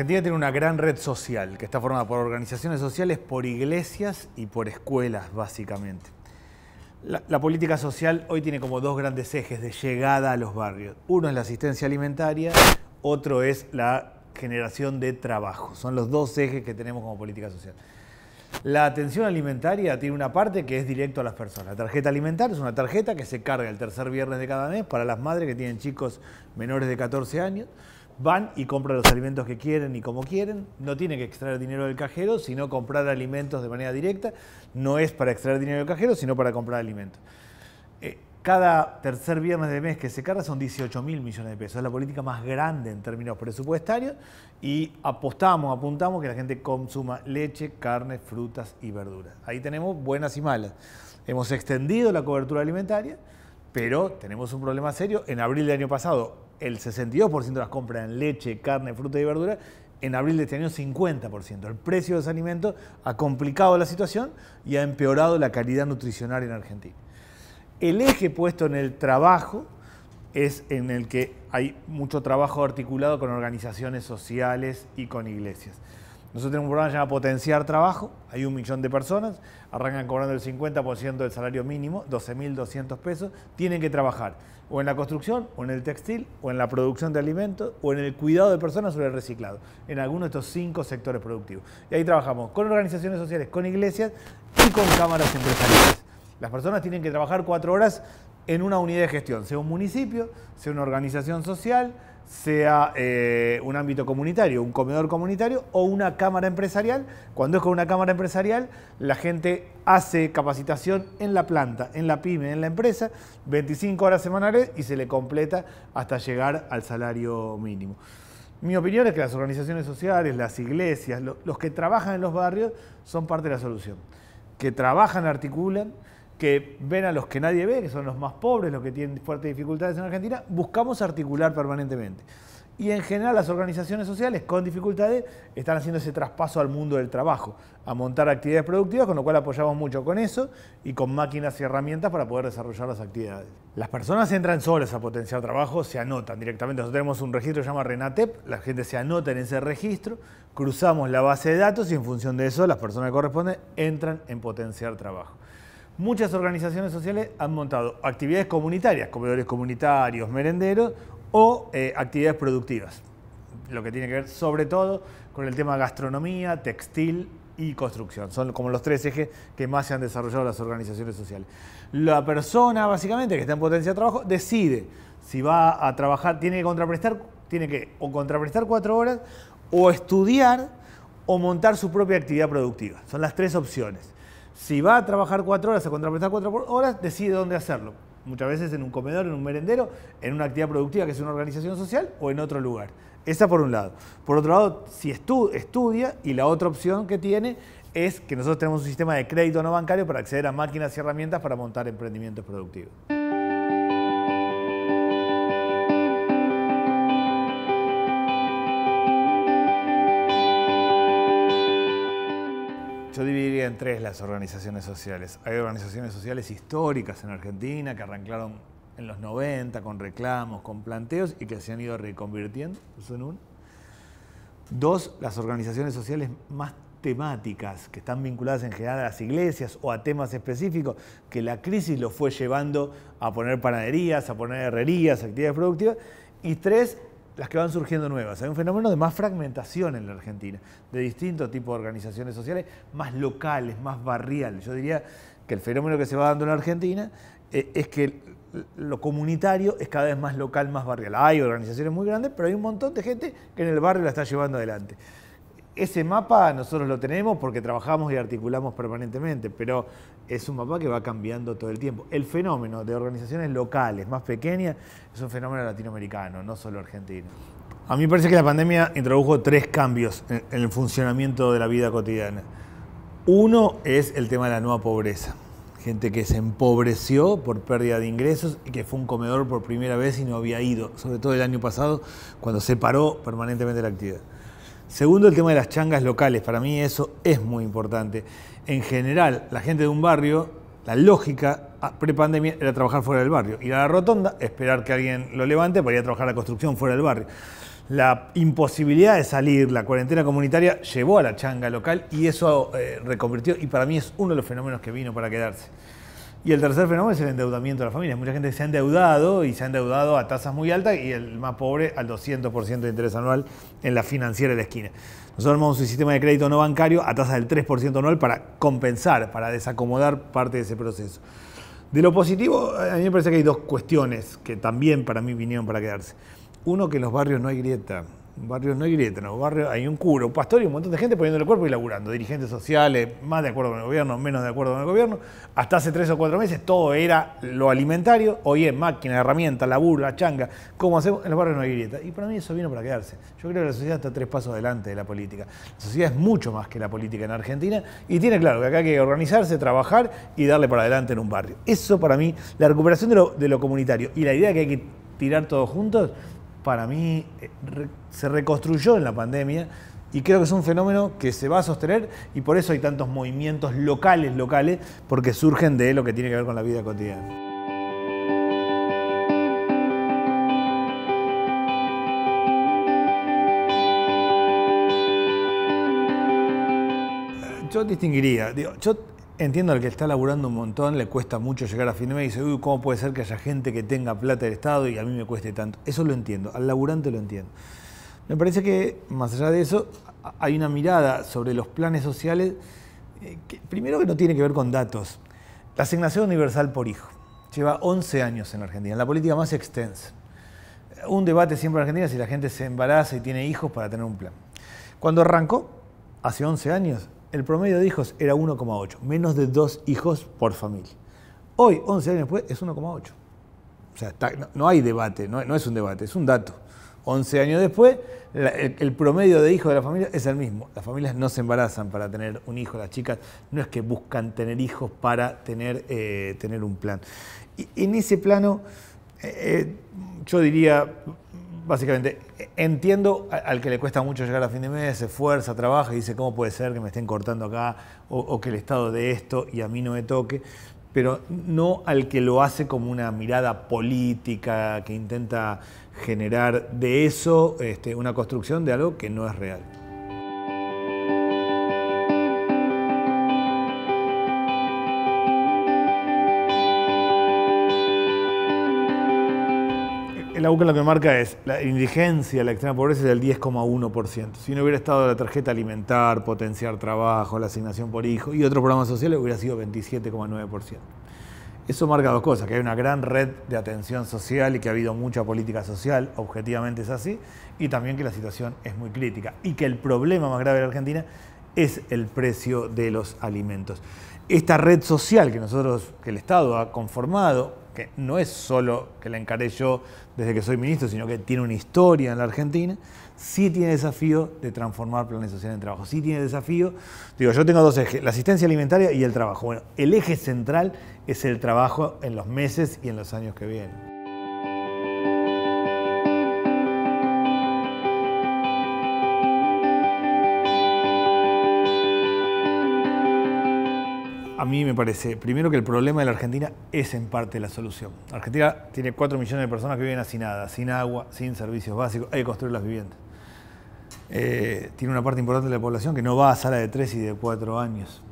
Argentina tiene una gran red social que está formada por organizaciones sociales, por iglesias y por escuelas, básicamente. La, política social hoy tiene como dos grandes ejes de llegada a los barrios. Uno es la asistencia alimentaria, otro es la generación de trabajo. Son los dos ejes que tenemos como política social. La atención alimentaria tiene una parte que es directo a las personas. La tarjeta alimentaria es una tarjeta que se carga el tercer viernes de cada mes para las madres que tienen chicos menores de 14 años van y compran los alimentos que quieren y como quieren, no tiene que extraer dinero del cajero, sino comprar alimentos de manera directa, no es para extraer dinero del cajero, sino para comprar alimentos. Eh, cada tercer viernes de mes que se carga son 18 mil millones de pesos, es la política más grande en términos presupuestarios y apostamos, apuntamos que la gente consuma leche, carne, frutas y verduras. Ahí tenemos buenas y malas. Hemos extendido la cobertura alimentaria, pero tenemos un problema serio. En abril del año pasado, el 62% de las compras en leche, carne, fruta y verdura, en abril de este año 50%. El precio de los alimentos ha complicado la situación y ha empeorado la calidad nutricional en Argentina. El eje puesto en el trabajo es en el que hay mucho trabajo articulado con organizaciones sociales y con iglesias. Nosotros tenemos un programa llamado Potenciar Trabajo, hay un millón de personas, arrancan cobrando el 50% del salario mínimo, 12.200 pesos, tienen que trabajar o en la construcción, o en el textil, o en la producción de alimentos, o en el cuidado de personas sobre el reciclado, en alguno de estos cinco sectores productivos. Y ahí trabajamos con organizaciones sociales, con iglesias y con cámaras empresariales. Las personas tienen que trabajar cuatro horas en una unidad de gestión, sea un municipio, sea una organización social, sea eh, un ámbito comunitario, un comedor comunitario o una cámara empresarial. Cuando es con una cámara empresarial, la gente hace capacitación en la planta, en la pyme, en la empresa, 25 horas semanales y se le completa hasta llegar al salario mínimo. Mi opinión es que las organizaciones sociales, las iglesias, los que trabajan en los barrios son parte de la solución, que trabajan, articulan que ven a los que nadie ve, que son los más pobres, los que tienen fuertes dificultades en Argentina, buscamos articular permanentemente. Y en general las organizaciones sociales con dificultades están haciendo ese traspaso al mundo del trabajo, a montar actividades productivas, con lo cual apoyamos mucho con eso y con máquinas y herramientas para poder desarrollar las actividades. Las personas entran solas a potenciar trabajo, se anotan directamente. Nosotros tenemos un registro que se llama RENATEP, la gente se anota en ese registro, cruzamos la base de datos y en función de eso las personas que corresponden entran en potenciar trabajo muchas organizaciones sociales han montado actividades comunitarias, comedores comunitarios, merenderos o eh, actividades productivas. Lo que tiene que ver sobre todo con el tema gastronomía, textil y construcción. Son como los tres ejes que más se han desarrollado las organizaciones sociales. La persona, básicamente, que está en potencia de trabajo, decide si va a trabajar, tiene que contraprestar, tiene que contraprestar cuatro horas, o estudiar, o montar su propia actividad productiva. Son las tres opciones. Si va a trabajar cuatro horas, a contraprestar cuatro horas, decide dónde hacerlo. Muchas veces en un comedor, en un merendero, en una actividad productiva que es una organización social o en otro lugar. Esa por un lado. Por otro lado, si estudia y la otra opción que tiene es que nosotros tenemos un sistema de crédito no bancario para acceder a máquinas y herramientas para montar emprendimientos productivos. en tres las organizaciones sociales. Hay organizaciones sociales históricas en Argentina que arrancaron en los 90 con reclamos, con planteos y que se han ido reconvirtiendo, son en uno. Dos, las organizaciones sociales más temáticas que están vinculadas en general a las iglesias o a temas específicos, que la crisis lo fue llevando a poner panaderías, a poner herrerías, actividades productivas. Y tres, las que van surgiendo nuevas. Hay un fenómeno de más fragmentación en la Argentina, de distintos tipos de organizaciones sociales, más locales, más barriales. Yo diría que el fenómeno que se va dando en la Argentina eh, es que lo comunitario es cada vez más local, más barrial. Hay organizaciones muy grandes, pero hay un montón de gente que en el barrio la está llevando adelante ese mapa nosotros lo tenemos porque trabajamos y articulamos permanentemente, pero es un mapa que va cambiando todo el tiempo. El fenómeno de organizaciones locales más pequeñas es un fenómeno latinoamericano, no solo argentino. A mí me parece que la pandemia introdujo tres cambios en el funcionamiento de la vida cotidiana. Uno es el tema de la nueva pobreza. Gente que se empobreció por pérdida de ingresos y que fue un comedor por primera vez y no había ido, sobre todo el año pasado, cuando se paró permanentemente la actividad. Segundo, el tema de las changas locales. Para mí eso es muy importante. En general, la gente de un barrio, la lógica pre-pandemia era trabajar fuera del barrio. Ir a la rotonda, esperar que alguien lo levante para ir a trabajar la construcción fuera del barrio. La imposibilidad de salir, la cuarentena comunitaria, llevó a la changa local y eso eh, reconvirtió, y para mí es uno de los fenómenos que vino para quedarse. Y el tercer fenómeno es el endeudamiento de las familias. Mucha gente se ha endeudado y se ha endeudado a tasas muy altas y el más pobre al 200% de interés anual en la financiera de la esquina. Nosotros armamos un sistema de crédito no bancario a tasas del 3% anual para compensar, para desacomodar parte de ese proceso. De lo positivo, a mí me parece que hay dos cuestiones que también para mí vinieron para quedarse. Uno, que en los barrios no hay grieta barrios no hay grieta, no, barrio, hay un curo, un pastor y un montón de gente poniendo el cuerpo y laburando, dirigentes sociales, más de acuerdo con el gobierno, menos de acuerdo con el gobierno. Hasta hace tres o cuatro meses todo era lo alimentario, hoy es máquina, herramienta, laburo, la changa, cómo hacemos, en los barrios no hay grieta. Y para mí eso vino para quedarse. Yo creo que la sociedad está tres pasos adelante de la política. La sociedad es mucho más que la política en Argentina y tiene claro que acá hay que organizarse, trabajar y darle para adelante en un barrio. Eso para mí, la recuperación de lo comunitario y la idea que hay que tirar todos juntos para mí eh, se reconstruyó en la pandemia y creo que es un fenómeno que se va a sostener y por eso hay tantos movimientos locales, locales, porque surgen de lo que tiene que ver con la vida cotidiana. yo distinguiría. Digo, yo Entiendo al que está laburando un montón, le cuesta mucho llegar a fin de mes y dice, uy, ¿cómo puede ser que haya gente que tenga plata del Estado y a mí me cueste tanto? Eso lo entiendo, al laburante lo entiendo. Me parece que, más allá de eso, hay una mirada sobre los planes sociales, eh, que, primero que no tiene que ver con datos. La asignación universal por hijo lleva 11 años en la Argentina, la política más extensa. Un debate siempre en Argentina si la gente se embaraza y tiene hijos para tener un plan. Cuando arrancó, hace 11 años, el promedio de hijos era 1,8, menos de dos hijos por familia. Hoy, 11 años después, es 1,8. O sea, no, hay debate, no, es un debate, es un dato. 11 años después, el, promedio de hijos de la familia es el mismo. Las familias no se embarazan para tener un hijo, las chicas no es que buscan tener hijos para tener, eh, tener un plan. Y en ese plano, eh, eh, yo diría, básicamente, entiendo al que le cuesta mucho llegar a fin de mes, se esfuerza, trabaja y dice, ¿cómo puede ser que me estén cortando acá o, que el Estado de esto y a mí no me toque? Pero no al que lo hace como una mirada política que intenta generar de eso este, una construcción de algo que no es real. la lo que marca es la indigencia, la extrema pobreza es del 10,1%. Si no hubiera estado la tarjeta alimentar, potenciar trabajo, la asignación por hijo y otros programas sociales, hubiera sido 27,9%. Eso marca dos cosas, que hay una gran red de atención social y que ha habido mucha política social, objetivamente es así, y también que la situación es muy crítica y que el problema más grave de la Argentina es el precio de los alimentos. Esta red social que nosotros, que el Estado ha conformado, que no es solo que la encaré yo desde que soy ministro, sino que tiene una historia en la Argentina, sí tiene desafío de transformar planes sociales en trabajo. Sí tiene desafío. Digo, yo tengo dos ejes, la asistencia alimentaria y el trabajo. Bueno, el eje central es el trabajo en los meses y en los años que vienen. a mí me parece, primero que el problema de la Argentina es en parte la solución. Argentina tiene 4 millones de personas que viven nada, sin agua, sin servicios básicos, hay que construir las viviendas. Eh, tiene una parte importante de la población que no va a sala de 3 y de 4 años.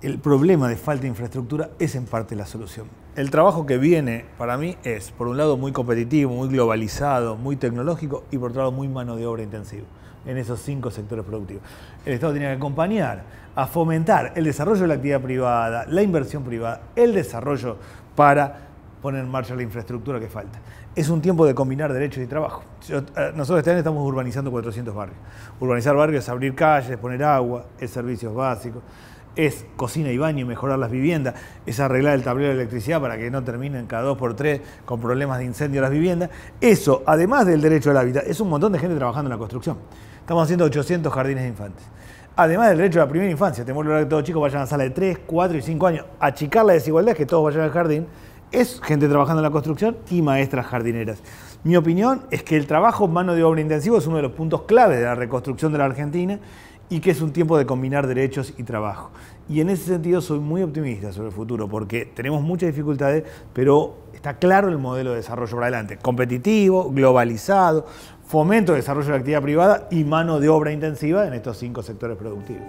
El problema de falta de infraestructura es en parte la solución. El trabajo que viene para mí es, por un lado, muy competitivo, muy globalizado, muy tecnológico y por otro lado, muy mano de obra intensivo en esos cinco sectores productivos. El Estado tenía que acompañar a fomentar el desarrollo de la actividad privada, la inversión privada, el desarrollo para poner en marcha la infraestructura que falta. Es un tiempo de combinar derechos y trabajo. Eh, nosotros este año estamos urbanizando 400 barrios. Urbanizar barrios es abrir calles, poner agua, es servicios básicos, es cocina y baño y mejorar las viviendas, es arreglar el tablero de electricidad para que no terminen cada dos por tres con problemas de incendio las viviendas. Eso, además del derecho al hábitat, es un montón de gente trabajando en la construcción. Estamos haciendo 800 jardines de infantes. Además del derecho a la primera infancia, tenemos que lograr que todos los chicos vayan a la sala de 3, 4 y 5 años. Achicar la desigualdad, que todos vayan al jardín. Es gente trabajando en la construcción y maestras jardineras. Mi opinión es que el trabajo mano de obra intensivo es uno de los puntos clave de la reconstrucción de la Argentina y que es un tiempo de combinar derechos y trabajo. Y en ese sentido soy muy optimista sobre el futuro, porque tenemos muchas dificultades, pero está claro el modelo de desarrollo para adelante, competitivo, globalizado, fomento, desarrollo de la actividad privada y mano de obra intensiva en estos cinco sectores productivos.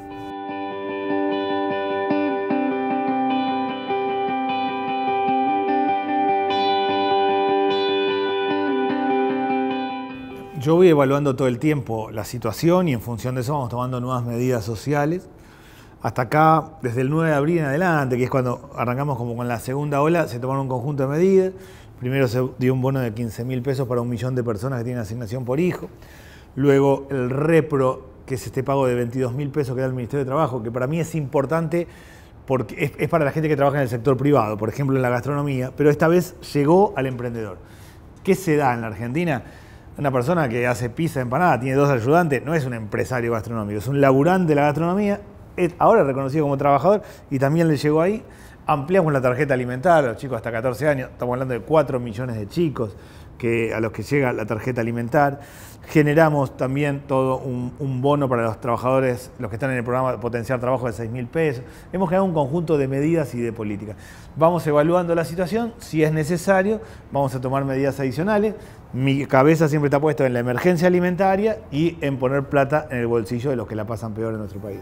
Yo voy evaluando todo el tiempo la situación y en función de eso vamos tomando nuevas medidas sociales hasta acá, desde el 9 de abril en adelante, que es cuando arrancamos como con la segunda ola, se tomaron un conjunto de medidas. Primero se dio un bono de 15 mil pesos para un millón de personas que tienen asignación por hijo. Luego el repro, que es este pago de 22 mil pesos que da el Ministerio de Trabajo, que para mí es importante porque es, para la gente que trabaja en el sector privado, por ejemplo en la gastronomía, pero esta vez llegó al emprendedor. ¿Qué se da en la Argentina? Una persona que hace pizza, empanada, tiene dos ayudantes, no es un empresario gastronómico, es un laburante de la gastronomía ahora reconocido como trabajador y también le llegó ahí. Ampliamos la tarjeta alimentaria, los chicos hasta 14 años, estamos hablando de 4 millones de chicos que, a los que llega la tarjeta alimentar. Generamos también todo un, bono para los trabajadores, los que están en el programa Potenciar Trabajo de 6 mil pesos. Hemos generado un conjunto de medidas y de políticas. Vamos evaluando la situación, si es necesario, vamos a tomar medidas adicionales. Mi cabeza siempre está puesta en la emergencia alimentaria y en poner plata en el bolsillo de los que la pasan peor en nuestro país.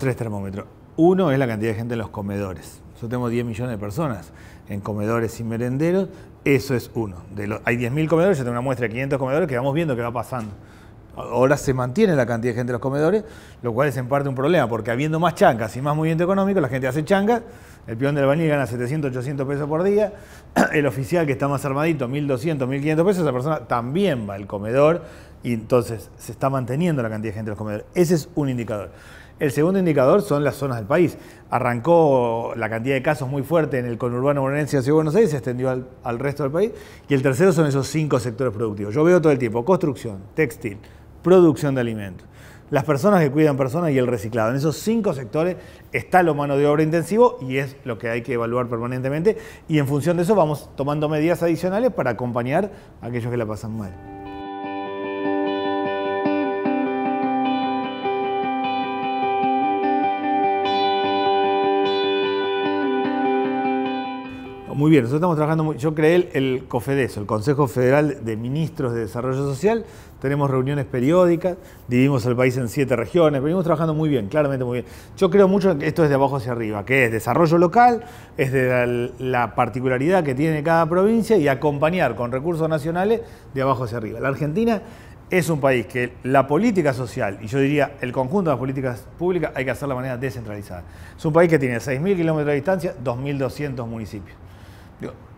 tres termómetros. Uno es la cantidad de gente en los comedores. Yo tengo 10 millones de personas en comedores y merenderos. Eso es uno. De los, hay 10.000 comedores, yo tengo una muestra de 500 comedores que vamos viendo qué va pasando. Ahora se mantiene la cantidad de gente en los comedores, lo cual es en parte un problema, porque habiendo más chancas y más movimiento económico, la gente hace chancas, el peón del bañil gana 700, 800 pesos por día, el oficial que está más armadito, 1200, 1500 pesos, esa persona también va al comedor y entonces se está manteniendo la cantidad de gente en los comedores. Ese es un indicador. El segundo indicador son las zonas del país. Arrancó la cantidad de casos muy fuerte en el conurbano bonaerense de Ciudad Buenos Aires, se extendió al, al, resto del país. Y el tercero son esos cinco sectores productivos. Yo veo todo el tiempo construcción, textil, producción de alimentos, las personas que cuidan personas y el reciclado. En esos cinco sectores está lo mano de obra intensivo y es lo que hay que evaluar permanentemente. Y en función de eso vamos tomando medidas adicionales para acompañar a aquellos que la pasan mal. muy bien, nosotros estamos trabajando, yo creé el, COFEDESO, el Consejo Federal de Ministros de Desarrollo Social, tenemos reuniones periódicas, dividimos el país en siete regiones, venimos trabajando muy bien, claramente muy bien. Yo creo mucho que esto es de abajo hacia arriba, que es desarrollo local, es de la, particularidad que tiene cada provincia y acompañar con recursos nacionales de abajo hacia arriba. La Argentina es un país que la política social, y yo diría el conjunto de las políticas públicas, hay que hacerla de manera descentralizada. Es un país que tiene 6.000 kilómetros de distancia, 2.200 municipios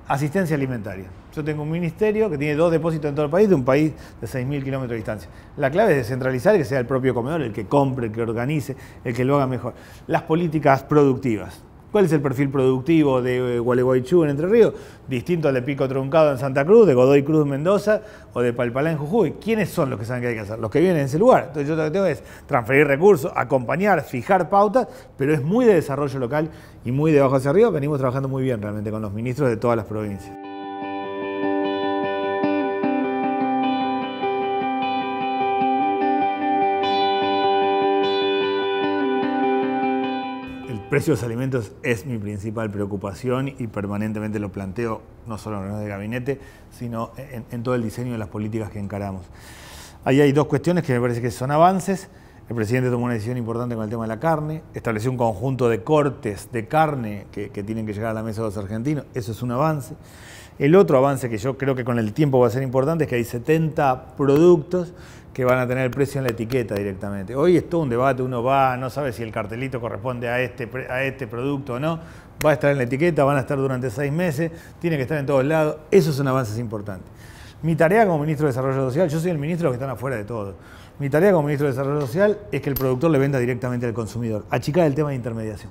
asistencia alimentaria. Yo tengo un ministerio que tiene dos depósitos en todo el país, de un país de 6.000 kilómetros de distancia. La clave es descentralizar, que sea el propio comedor el que compre, el que organice, el que lo haga mejor. Las políticas productivas. ¿Cuál es el perfil productivo de eh, Gualeguaychú en Entre Ríos? Distinto al de Pico Truncado en Santa Cruz, de Godoy Cruz Mendoza o de Palpalá en Jujuy. ¿Quiénes son los que saben qué hay que hacer? Los que vienen en ese lugar. Entonces yo lo que tengo es transferir recursos, acompañar, fijar pautas, pero es muy de desarrollo local y muy de bajo hacia arriba. Venimos trabajando muy bien realmente con los ministros de todas las provincias. precio de los alimentos es mi principal preocupación y permanentemente lo planteo, no solo en reuniones de gabinete, sino en, todo el diseño de las políticas que encaramos. Ahí hay dos cuestiones que me parece que son avances. El presidente tomó una decisión importante con el tema de la carne, estableció un conjunto de cortes de carne que tienen que llegar a la mesa de los argentinos, eso es un avance. El otro avance que yo creo que con el tiempo va a ser importante es que hay 70 productos que van a tener el precio en la etiqueta directamente. Hoy es todo un debate, uno va, no sabe si el cartelito corresponde a este, a este producto o no, va a estar en la etiqueta, van a estar durante seis meses, tiene que estar en todos lados, eso es un avance importante. Mi tarea como ministro de Desarrollo Social, yo soy el ministro que están afuera de todo, mi tarea como ministro de Desarrollo Social es que el productor le venda directamente al consumidor, achicar el tema de intermediación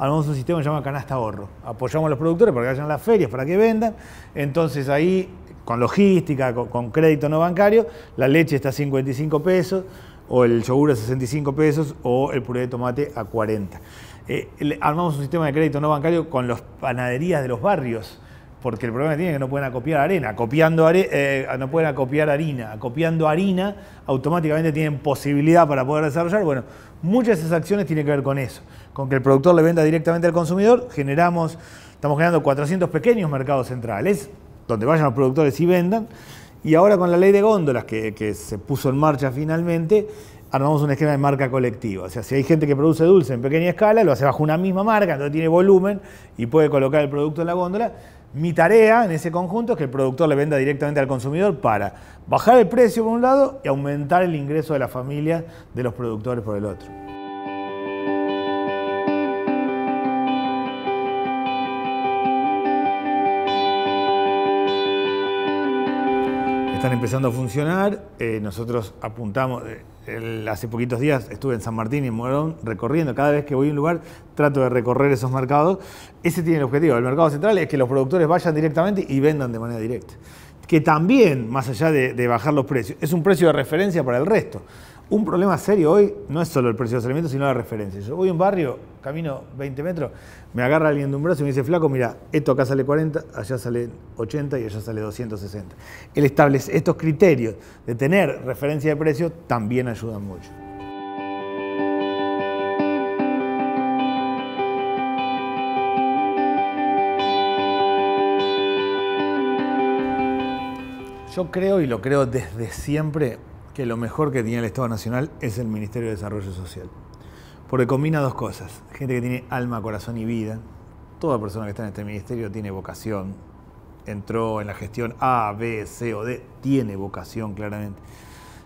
armamos un sistema que se llama canasta ahorro. Apoyamos a los productores para que vayan a las ferias, para que vendan. Entonces ahí con logística, con, crédito no bancario, la leche está a 55 pesos, o el yogur a 65 pesos, o el puré de tomate a 40. Eh, armamos un sistema de crédito no bancario con las panaderías de los barrios, porque el problema que es que no pueden acopiar arena, copiando eh, no pueden acopiar harina, acopiando harina automáticamente tienen posibilidad para poder desarrollar. Bueno, muchas de esas acciones tienen que ver con eso, con que el productor le venda directamente al consumidor, generamos, estamos generando 400 pequeños mercados centrales, donde vayan los productores y vendan. Y ahora con la ley de góndolas que, se puso en marcha finalmente, armamos un esquema de marca colectiva. O sea, si hay gente que produce dulce en pequeña escala, lo hace bajo una misma marca, entonces tiene volumen y puede colocar el producto en la góndola. Mi tarea en ese conjunto es que el productor le venda directamente al consumidor para bajar el precio por un lado y aumentar el ingreso de la familia de los productores por el otro. Están empezando a funcionar, eh, nosotros apuntamos, eh, hace poquitos días estuve en San Martín y en Morón recorriendo, cada vez que voy a un lugar trato de recorrer esos mercados, ese tiene el objetivo, el mercado central es que los productores vayan directamente y vendan de manera directa, que también, más allá de bajar los precios, es un precio de referencia para el resto un problema serio hoy no es solo el precio de los alimentos, sino la referencia. Yo voy a un barrio, camino 20 metros, me agarra alguien de un brazo y me dice, flaco, mira, esto acá sale 40, allá sale 80 y allá sale 260. El establece estos criterios de tener referencia de precio también ayudan mucho. Yo creo, y lo creo desde siempre, que lo mejor que tiene el Estado Nacional es el Ministerio de Desarrollo Social. Porque combina dos cosas. Gente que tiene alma, corazón y vida. Toda persona que está en este ministerio tiene vocación. Entró en la gestión A, B, C o D. Tiene vocación, claramente.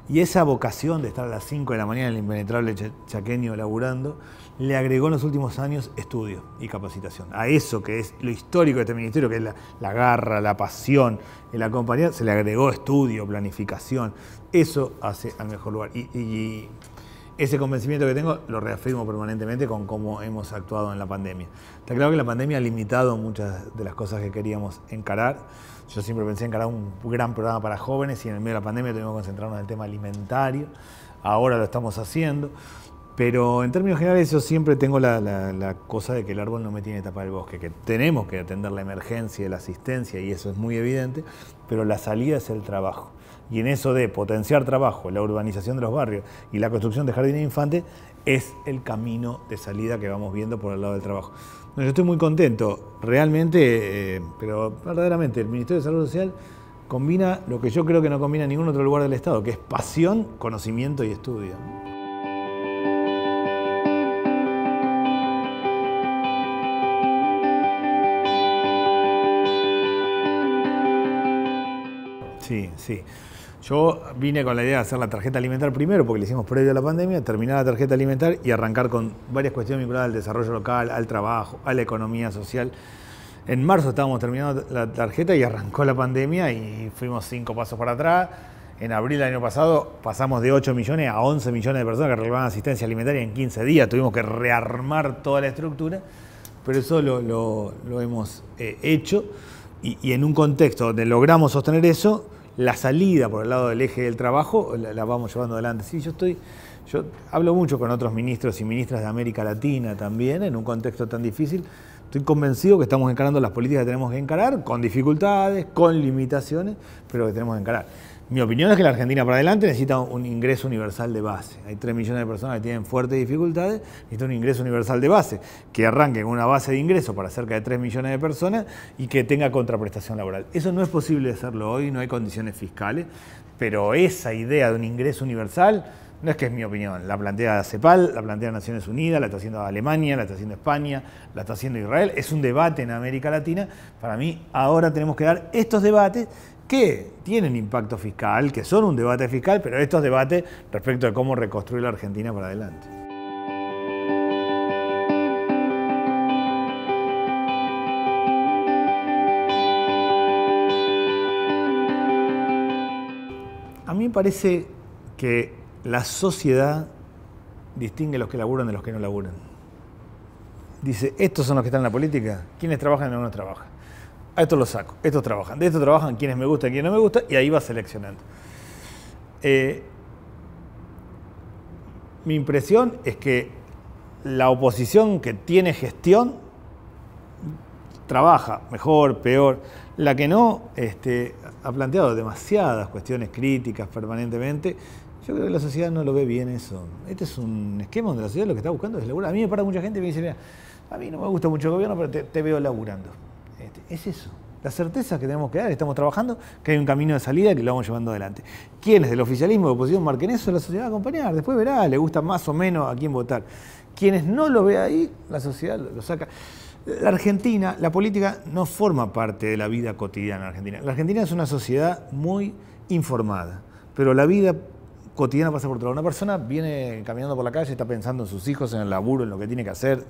Y esa vocación de estar a las 5 de la mañana en el impenetrable chaqueño laburando, le agregó en los últimos años estudio y capacitación. A eso que es lo histórico de este ministerio, que es la, garra, la pasión, la compañía, se le agregó estudio, planificación. Eso hace al mejor lugar. Y, y, ese convencimiento que tengo lo reafirmo permanentemente con cómo hemos actuado en la pandemia. Está claro que la pandemia ha limitado muchas de las cosas que queríamos encarar yo siempre pensé encarar un gran programa para jóvenes y en el medio de la pandemia tuvimos que concentrarnos en el tema alimentario. Ahora lo estamos haciendo. Pero en términos generales yo siempre tengo la, cosa de que el árbol no me tiene que tapar el bosque, que tenemos que atender la emergencia, y la asistencia, y eso es muy evidente, pero la salida es el trabajo. Y en eso de potenciar trabajo, la urbanización de los barrios y la construcción de jardines infantes es el camino de salida que vamos viendo por el lado del trabajo yo estoy muy contento. Realmente, eh, pero verdaderamente, el Ministerio de Salud Social combina lo que yo creo que no combina en ningún otro lugar del Estado, que es pasión, conocimiento y estudio. Sí, sí. Yo vine con la idea de hacer la tarjeta alimentar primero, porque le hicimos previo a la pandemia, terminar la tarjeta alimentar y arrancar con varias cuestiones vinculadas al desarrollo local, al trabajo, a la economía social. En marzo estábamos terminando la tarjeta y arrancó la pandemia y fuimos cinco pasos para atrás. En abril del año pasado pasamos de 8 millones a 11 millones de personas que reclamaban asistencia alimentaria en 15 días. Tuvimos que rearmar toda la estructura, pero eso lo, hemos eh, hecho y, y en un contexto donde logramos sostener eso, la salida por el lado del eje del trabajo la, vamos llevando adelante. Sí, yo estoy, yo hablo mucho con otros ministros y ministras de América Latina también, en un contexto tan difícil. Estoy convencido que estamos encarando las políticas que tenemos que encarar, con dificultades, con limitaciones, pero que tenemos que encarar. Mi opinión es que la Argentina para adelante necesita un ingreso universal de base. Hay 3 millones de personas que tienen fuertes dificultades, necesita un ingreso universal de base, que arranque con una base de ingreso para cerca de 3 millones de personas y que tenga contraprestación laboral. Eso no es posible hacerlo hoy, no hay condiciones fiscales, pero esa idea de un ingreso universal no es que es mi opinión, la plantea CEPAL, la plantea Naciones Unidas, la está haciendo Alemania, la está haciendo España, la está haciendo Israel, es un debate en América Latina. Para mí ahora tenemos que dar estos debates que tienen impacto fiscal, que son un debate fiscal, pero estos debates respecto de cómo reconstruir la Argentina para adelante. A mí me parece que la sociedad distingue los que laburan de los que no laburan. Dice, estos son los que están en la política, quienes trabajan y no trabajan a estos los saco, estos trabajan, de estos trabajan quienes me gustan, quienes no me gustan, y ahí va seleccionando. Eh, mi impresión es que la oposición que tiene gestión trabaja mejor, peor. La que no este, ha planteado demasiadas cuestiones críticas permanentemente. Yo creo que la sociedad no lo ve bien eso. Este es un esquema donde la sociedad lo que está buscando es laburar. A mí me para mucha gente y me dice, a mí no me gusta mucho el gobierno, pero te veo laburando es eso. La certeza que tenemos que dar, estamos trabajando, que hay un camino de salida que lo vamos llevando adelante. quienes del oficialismo de oposición marquen eso? La sociedad va a acompañar, después verá, le gusta más o menos a quién votar. Quienes no lo ve ahí, la sociedad lo, lo saca. La Argentina, la política no forma parte de la vida cotidiana argentina. La Argentina es una sociedad muy informada, pero la vida cotidiana pasa por otro Una persona viene caminando por la calle, está pensando en sus hijos, en el laburo, en lo que tiene que hacer.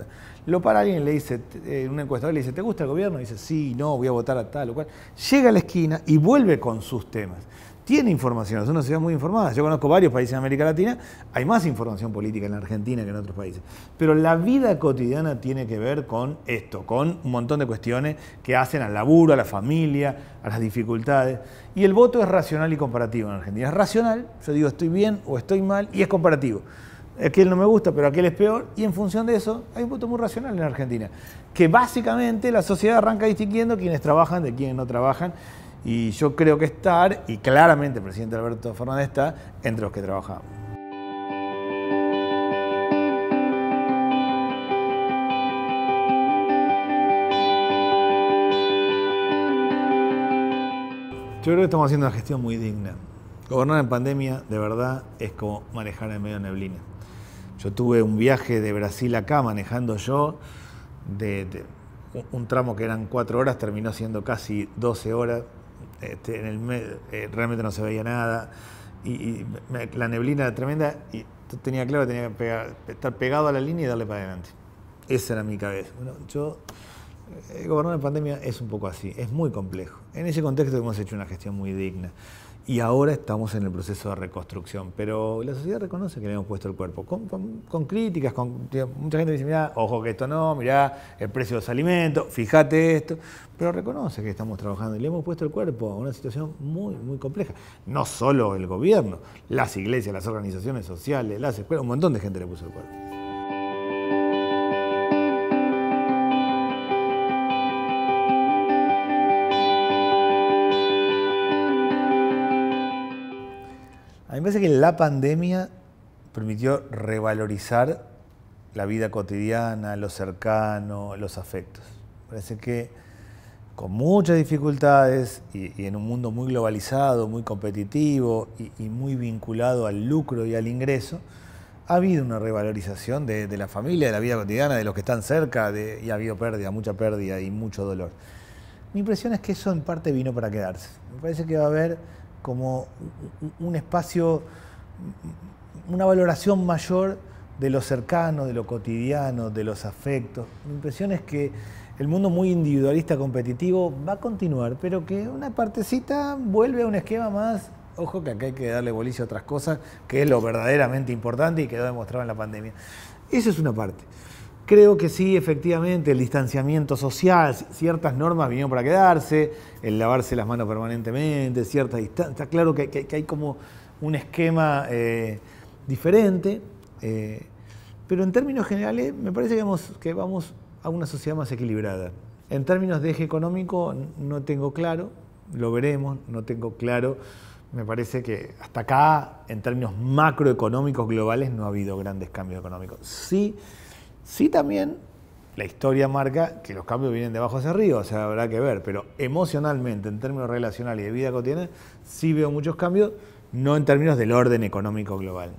Lo para alguien le dice, eh, en una encuesta, le dice, ¿te gusta el gobierno? dice, sí, no, voy a votar a tal o cual. Llega a la esquina y vuelve con sus temas tiene información, es una sociedad muy informada. Yo conozco varios países de América Latina, hay más información política en Argentina que en otros países. Pero la vida cotidiana tiene que ver con esto, con un montón de cuestiones que hacen al laburo, a la familia, a las dificultades. Y el voto es racional y comparativo en Argentina. Es racional, yo digo estoy bien o estoy mal, y es comparativo. Aquel no me gusta, pero aquel es peor, y en función de eso hay un voto muy racional en Argentina. Que básicamente la sociedad arranca distinguiendo quienes trabajan de quienes no trabajan y yo creo que estar, y claramente el presidente Alberto Fernández está, entre los que trabajamos. Yo creo que estamos haciendo una gestión muy digna. Gobernar en pandemia, de verdad, es como manejar en medio de neblina. Yo tuve un viaje de Brasil acá manejando yo, de, un tramo que eran cuatro horas, terminó siendo casi 12 horas. Este, eh, realmente no se veía nada, y, la neblina tremenda, y tenía claro que tenía que estar pegado a la línea y darle para adelante. Esa era mi cabeza. Bueno, yo, eh, gobernar en pandemia es un poco así, es muy complejo. En ese contexto hemos hecho una gestión muy digna y ahora estamos en el proceso de reconstrucción. Pero la sociedad reconoce que le hemos puesto el cuerpo, con, críticas, con, mucha gente dice, mirá, ojo que esto no, mira el precio de los alimentos, fíjate esto, pero reconoce que estamos trabajando y le hemos puesto el cuerpo a una situación muy, muy compleja. No solo el gobierno, las iglesias, las organizaciones sociales, las escuelas, un montón de gente le puso el cuerpo. parece que la pandemia permitió revalorizar la vida cotidiana, lo cercano, los afectos. Parece que con muchas dificultades y, en un mundo muy globalizado, muy competitivo y, muy vinculado al lucro y al ingreso, ha habido una revalorización de, la familia, de la vida cotidiana, de los que están cerca, de, y ha habido pérdida, mucha pérdida y mucho dolor. Mi impresión es que eso en parte vino para quedarse. Me parece que va a haber como un espacio, una valoración mayor de lo cercano, de lo cotidiano, de los afectos. Mi impresión es que el mundo muy individualista competitivo va a continuar, pero que una partecita vuelve a un esquema más, ojo que acá hay que darle bolicia a otras cosas, que es lo verdaderamente importante y quedó demostrado en la pandemia. Esa es una parte. Creo que sí, efectivamente, el distanciamiento social, ciertas normas vinieron para quedarse, el lavarse las manos permanentemente, cierta distancia. claro que, hay como un esquema eh, diferente, eh, pero en términos generales me parece que vamos, que vamos a una sociedad más equilibrada. En términos de eje económico no tengo claro, lo veremos, no tengo claro. Me parece que hasta acá, en términos macroeconómicos globales, no ha habido grandes cambios económicos. Sí Sí también la historia marca que los cambios vienen de abajo hacia arriba, o sea, habrá que ver, pero emocionalmente, en términos relacionales y de vida cotidiana, sí veo muchos cambios, no en términos del orden económico global.